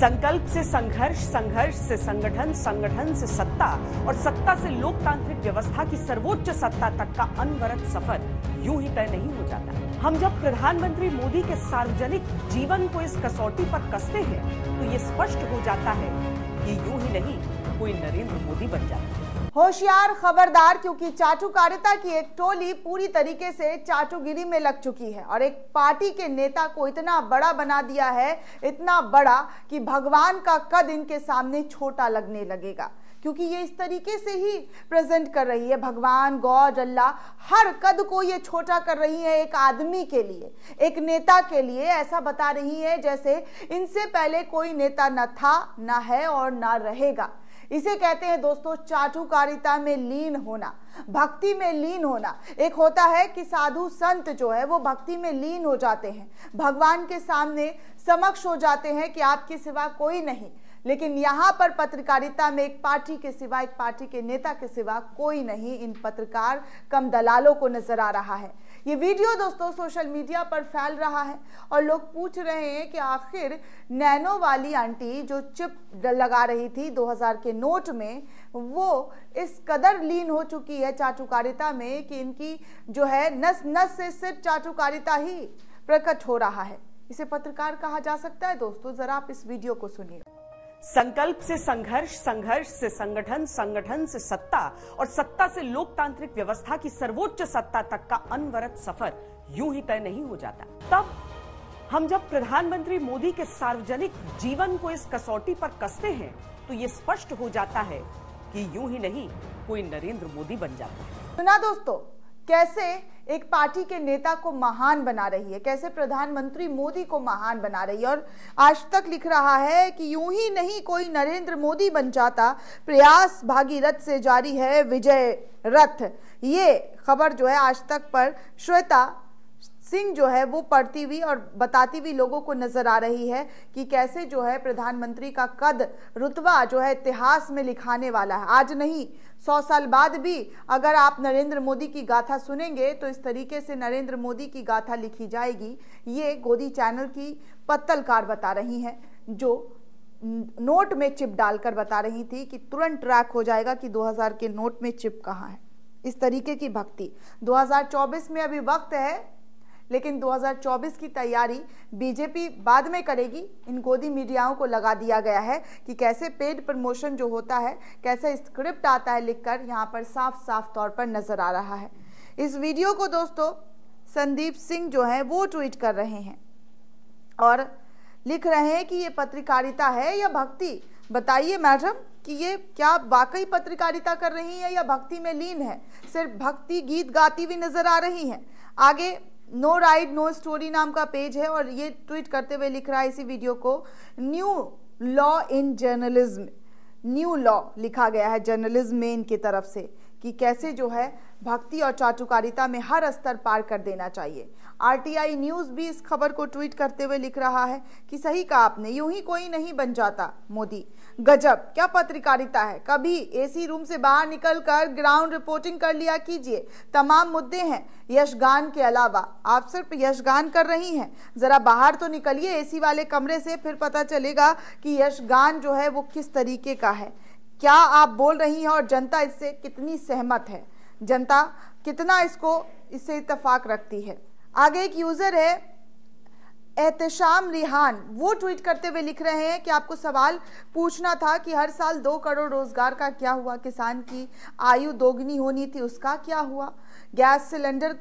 संकल्प से संघर्ष संघर्ष से संगठन संगठन से सत्ता और सत्ता से लोकतांत्रिक व्यवस्था की सर्वोच्च सत्ता तक का अनवरत सफर यूं ही तय नहीं हो जाता हम जब प्रधानमंत्री मोदी के सार्वजनिक जीवन को इस कसौटी पर कसते हैं तो ये स्पष्ट हो जाता है कि यूं ही नहीं कोई नरेंद्र मोदी बन जाता है होशियार खबरदार क्योंकि चाटुकारिता की एक टोली पूरी तरीके से चाटुगिरी में लग चुकी है और एक पार्टी के नेता को इतना बड़ा बना दिया है इतना बड़ा कि भगवान का कद इनके सामने छोटा लगने लगेगा क्योंकि ये इस तरीके से ही प्रेजेंट कर रही है भगवान गॉड अल्लाह हर कद को ये छोटा कर रही है एक आदमी के लिए एक नेता के लिए ऐसा बता रही है जैसे इनसे पहले कोई नेता न था ना है और ना रहेगा इसे कहते हैं दोस्तों चाटुकारिता में लीन होना भक्ति में लीन होना एक होता है कि साधु संत जो है वो भक्ति में लीन हो जाते हैं भगवान के सामने समक्ष हो जाते हैं कि आपके सिवा कोई नहीं लेकिन यहाँ पर पत्रकारिता में एक पार्टी के सिवा एक पार्टी के नेता के सिवा कोई नहीं इन पत्रकार कम दलालों को नजर आ रहा है ये वीडियो दोस्तों सोशल मीडिया पर फैल रहा है और लोग पूछ रहे हैं कि आखिर नैनो वाली आंटी जो चिप लगा रही थी 2000 के नोट में वो इस कदर लीन हो चुकी है चाटुकारिता में कि इनकी जो है नस नस से सिर्फ चाटुकारिता ही प्रकट हो रहा है इसे पत्रकार कहा जा सकता है दोस्तों ज़रा आप इस वीडियो को सुनिए संकल्प से संघर्ष संघर्ष से संगठन संगठन से सत्ता और सत्ता से लोकतांत्रिक व्यवस्था की सर्वोच्च सत्ता तक का अनवरत सफर यूं ही तय नहीं हो जाता तब हम जब प्रधानमंत्री मोदी के सार्वजनिक जीवन को इस कसौटी पर कसते हैं तो ये स्पष्ट हो जाता है कि यूं ही नहीं कोई नरेंद्र मोदी बन जाता है सुना दोस्तों कैसे एक पार्टी के नेता को महान बना रही है कैसे प्रधानमंत्री मोदी को महान बना रही है और आज तक लिख रहा है कि यूं ही नहीं कोई नरेंद्र मोदी बन जाता प्रयास भागीरथ से जारी है विजय रथ ये खबर जो है आज तक पर श्वेता सिंह जो है वो पढ़ती हुई और बताती हुई लोगों को नजर आ रही है कि कैसे जो है प्रधानमंत्री का कद रुतबा जो है इतिहास में लिखाने वाला है आज नहीं सौ साल बाद भी अगर आप नरेंद्र मोदी की गाथा सुनेंगे तो इस तरीके से नरेंद्र मोदी की गाथा लिखी जाएगी ये गोदी चैनल की पत्तलकार बता रही हैं जो नोट में चिप डालकर बता रही थी कि तुरंत ट्रैक हो जाएगा कि 2000 के नोट में चिप कहाँ है इस तरीके की भक्ति 2024 में अभी वक्त है लेकिन 2024 की तैयारी बीजेपी बाद में करेगी इन गोदी मीडियाओं को लगा दिया गया है कि कैसे पेड प्रमोशन जो होता है कैसे स्क्रिप्ट आता है लिखकर यहाँ पर साफ साफ तौर पर नजर आ रहा है इस वीडियो को दोस्तों संदीप सिंह जो है वो ट्वीट कर रहे हैं और लिख रहे हैं कि ये पत्रकारिता है या भक्ति बताइए मैडम कि ये क्या वाकई पत्रकारिता कर रही हैं या भक्ति में लीन है सिर्फ भक्ति गीत गाती हुई नजर आ रही हैं आगे नो राइड नो स्टोरी नाम का पेज है और ये ट्वीट करते हुए लिख रहा है इसी वीडियो को new low in journalism new low लिखा गया है जर्नलिज्म में इनकी तरफ से कि कैसे जो है भक्ति और चाटुकारिता में हर स्तर पार कर देना चाहिए आरटीआई न्यूज़ भी इस खबर को ट्वीट करते हुए लिख रहा है कि सही कहा आपने यूं ही कोई नहीं बन जाता मोदी गजब क्या पत्रकारिता है कभी एसी रूम से बाहर निकलकर ग्राउंड रिपोर्टिंग कर लिया कीजिए तमाम मुद्दे हैं यशगान के अलावा आप सिर्फ यशगान कर रही हैं ज़रा बाहर तो निकलिए एसी वाले कमरे से फिर पता चलेगा कि यशगान जो है वो किस तरीके का है क्या आप बोल रही हैं और जनता इससे कितनी सहमत है जनता कितना इसको इससे इतफाक रखती है आगे एक यूज़र है एहतशाम रिहान वो ट्वीट करते हुए लिख रहे हैं कि आपको सवाल पूछना था कि हर साल दो करोड़ रोजगार का क्या हुआ किसान की आयु दोगुनी होनी थी उसका क्या हुआ गैस सिलेंडर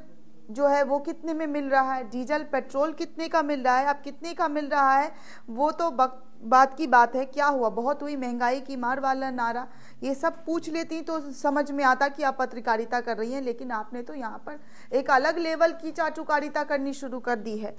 जो है वो कितने में मिल रहा है डीजल पेट्रोल कितने का मिल रहा है अब कितने का मिल रहा है वो तो बक, बात की बात है क्या हुआ बहुत हुई महंगाई की मार वाला नारा ये सब पूछ लेती तो समझ में आता कि आप पत्रकारिता कर रही हैं लेकिन आपने तो यहाँ पर एक अलग लेवल की चाटुकारिता करनी शुरू कर दी है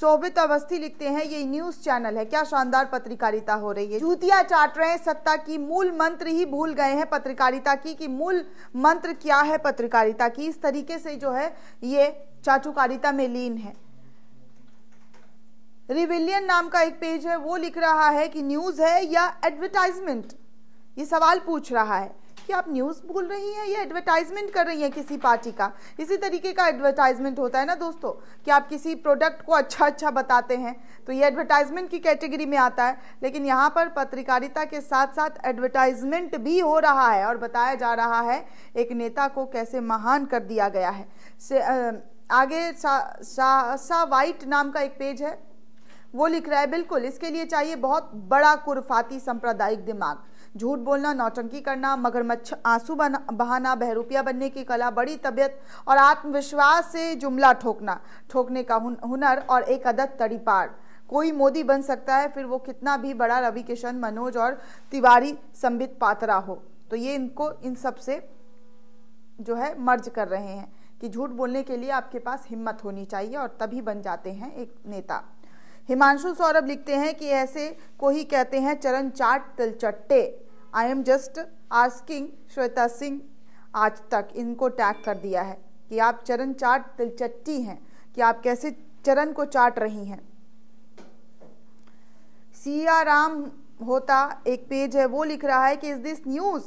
शोभित अवस्थी लिखते हैं ये न्यूज चैनल है क्या शानदार पत्रकारिता हो रही है जूतियां चाट रहे हैं सत्ता की मूल मंत्र ही भूल गए हैं पत्रकारिता की कि मूल मंत्र क्या है पत्रकारिता की इस तरीके से जो है ये चाचुकारिता में लीन है रिविलियन नाम का एक पेज है वो लिख रहा है कि न्यूज है या एडवर्टाइजमेंट ये सवाल पूछ रहा है कि आप न्यूज़ बोल रही हैं या एडवर्टाइजमेंट कर रही हैं किसी पार्टी का इसी तरीके का एडवर्टाइजमेंट होता है ना दोस्तों कि आप किसी प्रोडक्ट को अच्छा अच्छा बताते हैं तो ये एडवर्टाइजमेंट की कैटेगरी में आता है लेकिन यहाँ पर पत्रकारिता के साथ साथ एडवर्टाइजमेंट भी हो रहा है और बताया जा रहा है एक नेता को कैसे महान कर दिया गया है से, आ, आगे सा, सा, सा वाइट नाम का एक पेज है वो लिख रहा है बिल्कुल इसके लिए चाहिए बहुत बड़ा कुरफाती सांप्रदायिक दिमाग झूठ बोलना नौटंकी करना मगरमच्छ आंसू बहाना बहरूपिया बनने की कला बड़ी तबीयत और आत्मविश्वास से जुमला ठोकना ठोकने का हुनर और एक अदत तड़ीपार कोई मोदी बन सकता है फिर वो कितना भी बड़ा रवि किशन मनोज और तिवारी संबित पात्रा हो तो ये इनको इन सब से जो है मर्ज कर रहे हैं कि झूठ बोलने के लिए आपके पास हिम्मत होनी चाहिए और तभी बन जाते हैं एक नेता हिमांशु सौरभ लिखते हैं कि ऐसे को ही कहते हैं चरण चाट तिलचट्टे I am just asking Shweta Singh Aaj Tak इनको टैग कर दिया है कि आप चरण चाट तिलचट्टी हैं कि आप कैसे चरण को चाट रही हैं सिया राम होता एक पेज है वो लिख रहा है कि इज दिस न्यूज़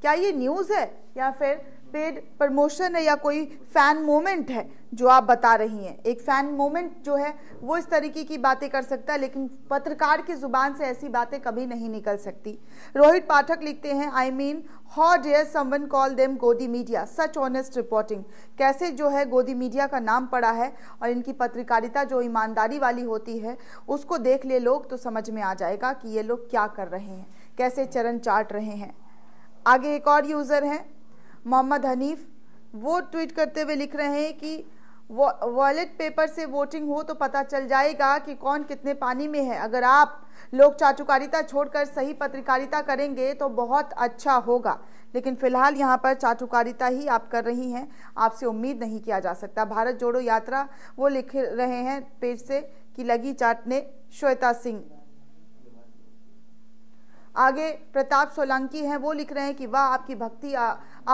क्या ये न्यूज़ है या फिर पेड प्रमोशन है या कोई फ़ैन मोमेंट है जो आप बता रही हैं एक फ़ैन मोमेंट जो है वो इस तरीके की बातें कर सकता है लेकिन पत्रकार की ज़ुबान से ऐसी बातें कभी नहीं निकल सकती रोहित पाठक लिखते हैं I mean how dare someone call them Godi media such honest reporting कैसे जो है गोदी मीडिया का नाम पड़ा है और इनकी पत्रकारिता जो ईमानदारी वाली होती है उसको देख ले लोग तो समझ में आ जाएगा कि ये लोग क्या कर रहे हैं कैसे चरण चाट रहे हैं आगे एक और यूज़र हैं मोहम्मद हनीफ वो ट्वीट करते हुए लिख रहे हैं कि वॉलेट पेपर से वोटिंग हो तो पता चल जाएगा कि कौन कितने पानी में है अगर आप लोग चाटुकारिता छोड़कर सही पत्रकारिता करेंगे तो बहुत अच्छा होगा लेकिन फिलहाल यहाँ पर चाटुकारिता ही आप कर रही हैं आपसे उम्मीद नहीं किया जा सकता भारत जोड़ो यात्रा वो लिख रहे हैं पेज से कि लगी चाटने श्वेता सिंह आगे प्रताप सोलंकी हैं वो लिख रहे हैं कि वाह आपकी भक्ति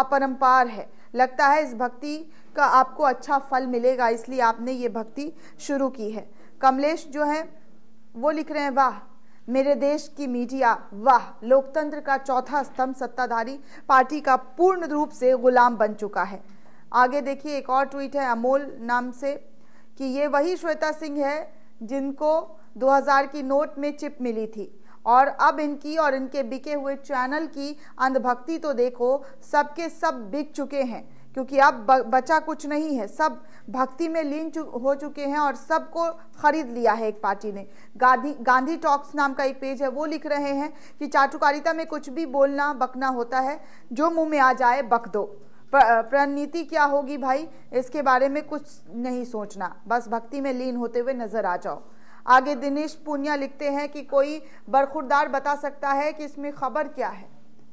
अपरम्पार है लगता है इस भक्ति का आपको अच्छा फल मिलेगा इसलिए आपने ये भक्ति शुरू की है कमलेश जो है वो लिख रहे हैं वाह मेरे देश की मीडिया वाह लोकतंत्र का चौथा स्तंभ सत्ताधारी पार्टी का पूर्ण रूप से गुलाम बन चुका है आगे देखिए एक और ट्वीट है अमोल नाम से कि ये वही श्वेता सिंह है जिनको 2000 की नोट में चिप मिली थी और अब इनकी और इनके बिके हुए चैनल की अंधभक्ति तो देखो सबके सब बिक चुके हैं क्योंकि अब बचा कुछ नहीं है सब भक्ति में लीन चु, हो चुके हैं और सबको खरीद लिया है एक पार्टी ने गांधी गांधी टॉक्स नाम का एक पेज है वो लिख रहे हैं कि चाटुकारिता में कुछ भी बोलना बकना होता है जो मुंह में आ जाए बक दो प्रणनीति क्या होगी भाई इसके बारे में कुछ नहीं सोचना बस भक्ति में लीन होते हुए नजर आ जाओ आगे दिनेश पुनिया लिखते हैं कि कोई बरखुरदार बता सकता है कि इसमें खबर क्या है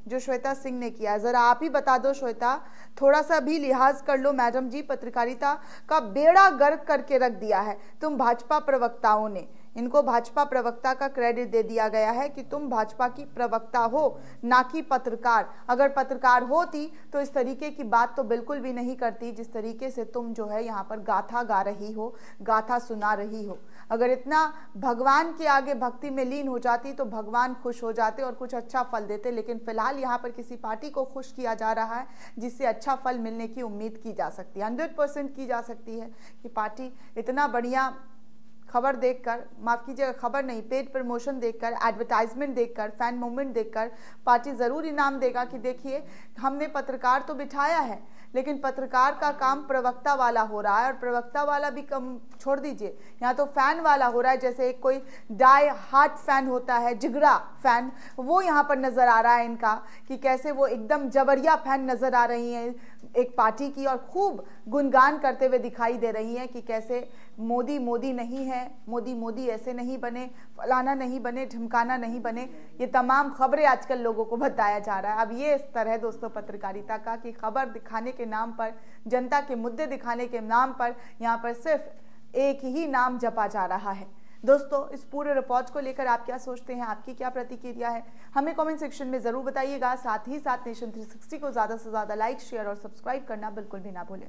जो श्वेता सिंह ने किया ज़रा आप ही बता दो श्वेता थोड़ा सा भी लिहाज कर लो मैडम जी पत्रकारिता का बेड़ा गर्क करके रख दिया है तुम भाजपा प्रवक्ताओं ने इनको भाजपा प्रवक्ता का क्रेडिट दे दिया गया है कि तुम भाजपा की प्रवक्ता हो ना कि पत्रकार अगर पत्रकार होती तो इस तरीके की बात तो बिल्कुल भी नहीं करती जिस तरीके से तुम जो है यहाँ पर गाथा गा रही हो गाथा सुना रही हो अगर इतना भगवान के आगे भक्ति में लीन हो जाती तो भगवान खुश हो जाते और कुछ अच्छा फल देते लेकिन फिलहाल यहाँ पर किसी पार्टी को खुश किया जा रहा है जिससे अच्छा फल मिलने की उम्मीद की जा सकती है हंड्रेड परसेंट की जा सकती है कि पार्टी इतना बढ़िया खबर देखकर माफ़ कीजिएगा खबर नहीं पेड प्रमोशन देखकर एडवर्टाइजमेंट देखकर फैन मूवमेंट देखकर पार्टी ज़रूर इनाम देगा कि देखिए हमने पत्रकार तो बिठाया है लेकिन पत्रकार का काम प्रवक्ता वाला हो रहा है और प्रवक्ता वाला भी कम छोड़ दीजिए यहाँ तो फ़ैन वाला हो रहा है जैसे एक कोई डाई हार्ट फ़ैन होता है जिगरा फ़ैन वो यहाँ पर नज़र आ रहा है इनका कि कैसे वो एकदम जबरिया फ़ैन नज़र आ रही हैं एक पार्टी की और खूब गुनगान करते हुए दिखाई दे रही हैं कि कैसे मोदी मोदी नहीं है मोदी मोदी ऐसे नहीं बने फलाना नहीं बने ढमकाना नहीं बने ये तमाम खबरें आजकल लोगों को बताया जा रहा है अब ये इस तरह दोस्तों पत्रकारिता का कि खबर दिखाने के नाम पर जनता के मुद्दे दिखाने के नाम पर यहाँ पर सिर्फ एक ही नाम जपा जा रहा है दोस्तों इस पूरे रिपोर्ट को लेकर आप क्या सोचते हैं आपकी क्या प्रतिक्रिया है हमें कमेंट सेक्शन में ज़रूर बताइएगा साथ ही साथ नेशन 360 को ज़्यादा से ज़्यादा लाइक शेयर और सब्सक्राइब करना बिल्कुल भी ना भूलें